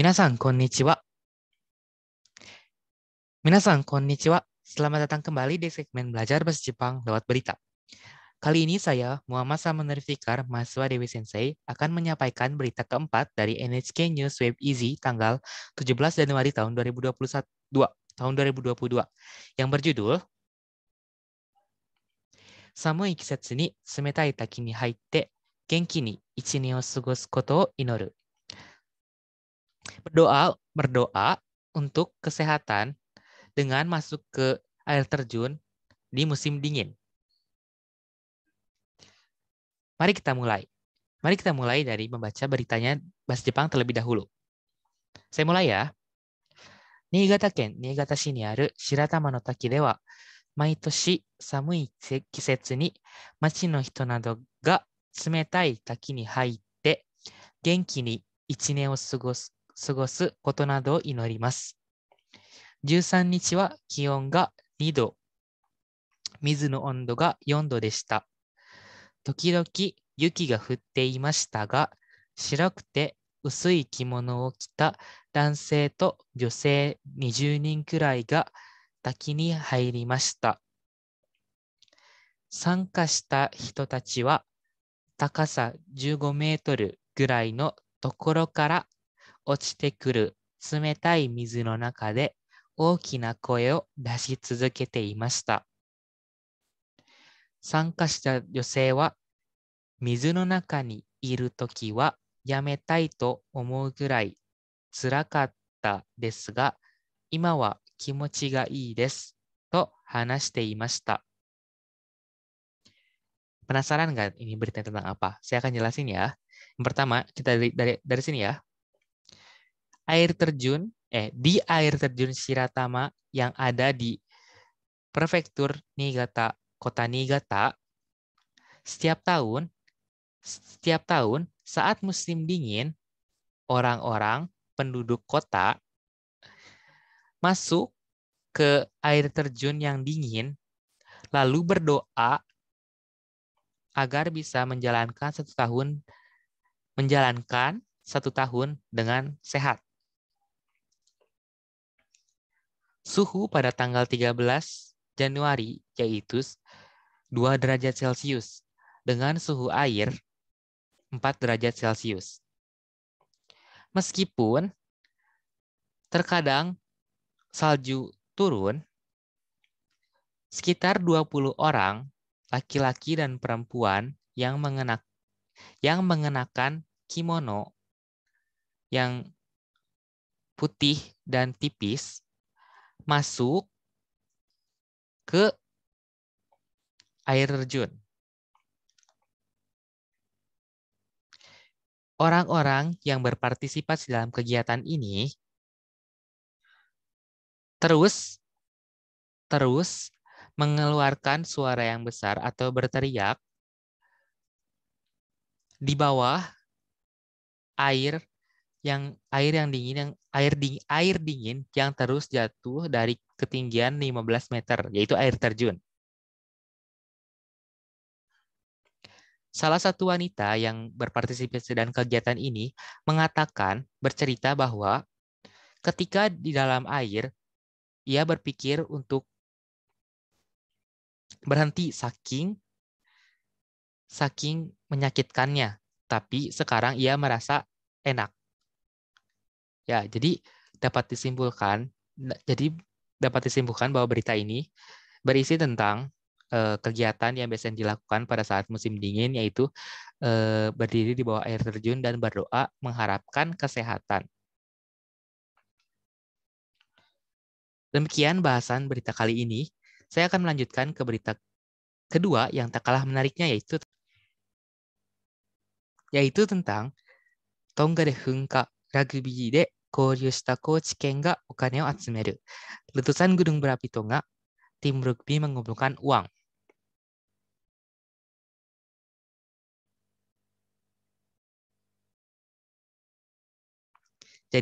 皆さん, konnichiwa. Minasan, konnichiwa. Selamat datang kembali di segmen belajar bahasa Jepang lewat berita. Kali ini saya, Muhammad Samanur Fikar, mahasiswa Dewi Sensei, akan menyampaikan berita keempat dari NHK News Web Easy tanggal 17 Januari tahun 2021, 2, tahun 2022 yang berjudul Samui kisetsu ni sumetai taki ni haitte genki ni ichi ni o sugosu koto o inoru berdoa berdoa untuk kesehatan dengan masuk ke air terjun di musim dingin. Mari kita mulai. Mari kita mulai dari membaca beritanya bahasa Jepang terlebih dahulu. Saya mulai ya. 新潟県新潟市にある白玉の滝では、毎年寒い季節に町の人などが冷たい滝に入って元気に一年を過ごす過ごすことなどを祈ります。13日は気温が2度、水の温度が4度でした。時々雪が降っていましたが、白くて薄い着物を着た男性と女性20人くらいが滝に入りました。参加した人たちは高さ15メートルぐらいのところから落ちてくる冷たい水の中で大きな声を出し続けていました。参加した女性は、水の中にいるときはやめたいと思うぐらい辛かったですが、今は気持ちがいいですと話していました。Penasaran nggak ini berita tentang apa? Saya akan jelasin ya. Yang pertama, kita dari, dari, dari sini ya. air terjun, eh di air terjun Shiratama yang ada di prefektur Niigata, kota Niigata, setiap tahun setiap tahun saat musim dingin, orang-orang penduduk kota masuk ke air terjun yang dingin, lalu berdoa agar bisa menjalankan satu tahun menjalankan satu tahun dengan sehat. suhu pada tanggal 13 Januari yaitu 2 derajat Celcius dengan suhu air 4 derajat Celcius. Meskipun terkadang salju turun, sekitar 20 orang laki-laki dan perempuan yang mengenak yang mengenakan kimono yang putih dan tipis masuk ke air terjun. Orang-orang yang berpartisipasi dalam kegiatan ini terus terus mengeluarkan suara yang besar atau berteriak di bawah air yang air yang dingin yang air dingin, air dingin yang terus jatuh dari ketinggian 15 meter, yaitu air terjun. Salah satu wanita yang berpartisipasi dalam kegiatan ini mengatakan bercerita bahwa ketika di dalam air ia berpikir untuk berhenti saking saking menyakitkannya, tapi sekarang ia merasa enak. Ya, jadi dapat disimpulkan nah, jadi dapat disimpulkan bahwa berita ini berisi tentang eh, kegiatan yang biasanya dilakukan pada saat musim dingin yaitu eh, berdiri di bawah air terjun dan berdoa mengharapkan kesehatan. Demikian bahasan berita kali ini. Saya akan melanjutkan ke berita kedua yang tak kalah menariknya yaitu yaitu tentang Tonga de Hunka ラグビーで交流した高知県がお金を集める。Letusan gunung berapi Tonga, tim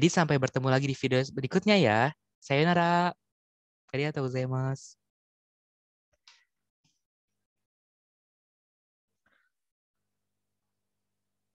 sampai bertemu lagi di video berikutnya ya. Sayonara. saya mas.